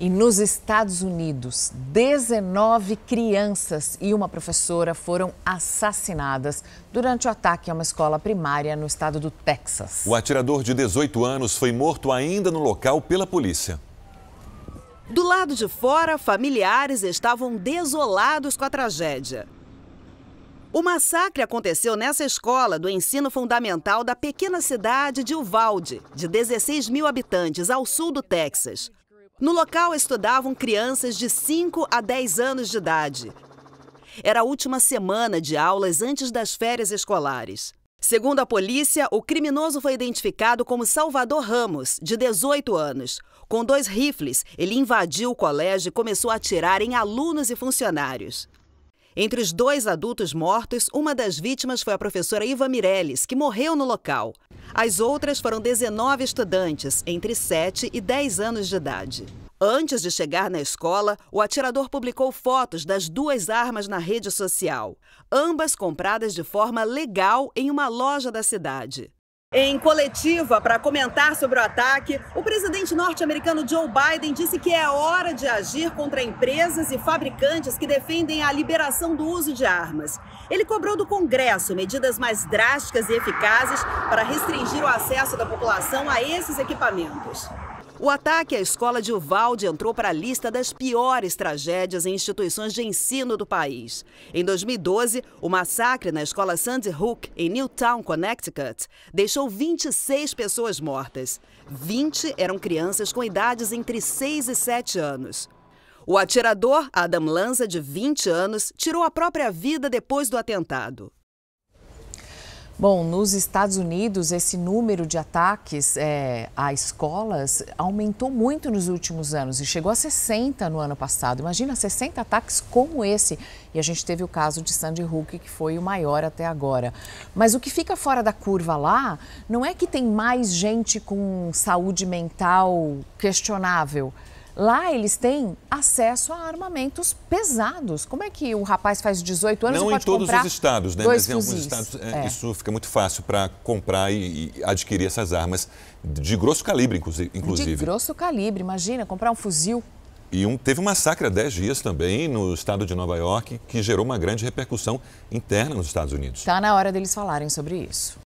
E nos Estados Unidos, 19 crianças e uma professora foram assassinadas durante o ataque a uma escola primária no estado do Texas. O atirador de 18 anos foi morto ainda no local pela polícia. Do lado de fora, familiares estavam desolados com a tragédia. O massacre aconteceu nessa escola do ensino fundamental da pequena cidade de Uvalde, de 16 mil habitantes, ao sul do Texas. No local estudavam crianças de 5 a 10 anos de idade. Era a última semana de aulas antes das férias escolares. Segundo a polícia, o criminoso foi identificado como Salvador Ramos, de 18 anos. Com dois rifles, ele invadiu o colégio e começou a atirar em alunos e funcionários. Entre os dois adultos mortos, uma das vítimas foi a professora Iva Mireles, que morreu no local. As outras foram 19 estudantes, entre 7 e 10 anos de idade. Antes de chegar na escola, o atirador publicou fotos das duas armas na rede social, ambas compradas de forma legal em uma loja da cidade. Em coletiva para comentar sobre o ataque, o presidente norte-americano Joe Biden disse que é hora de agir contra empresas e fabricantes que defendem a liberação do uso de armas. Ele cobrou do Congresso medidas mais drásticas e eficazes para restringir o acesso da população a esses equipamentos. O ataque à escola de Uvalde entrou para a lista das piores tragédias em instituições de ensino do país. Em 2012, o massacre na escola Sandy Hook, em Newtown, Connecticut, deixou 26 pessoas mortas. 20 eram crianças com idades entre 6 e 7 anos. O atirador, Adam Lanza, de 20 anos, tirou a própria vida depois do atentado. Bom, nos Estados Unidos, esse número de ataques é, a escolas aumentou muito nos últimos anos e chegou a 60 no ano passado. Imagina 60 ataques como esse. E a gente teve o caso de Sandy Hook, que foi o maior até agora. Mas o que fica fora da curva lá não é que tem mais gente com saúde mental questionável. Lá eles têm acesso a armamentos pesados. Como é que o rapaz faz 18 anos Não e pode Não em todos os estados, né? Mas em alguns estados é, é. isso fica muito fácil para comprar e, e, adquirir essas armas de grosso calibre, inclusive. De grosso calibre, imagina, comprar um fuzil. E um, teve um massacre há 10 dias também no estado de Nova York que gerou uma grande repercussão interna nos Estados Unidos. Está na hora deles falarem sobre isso.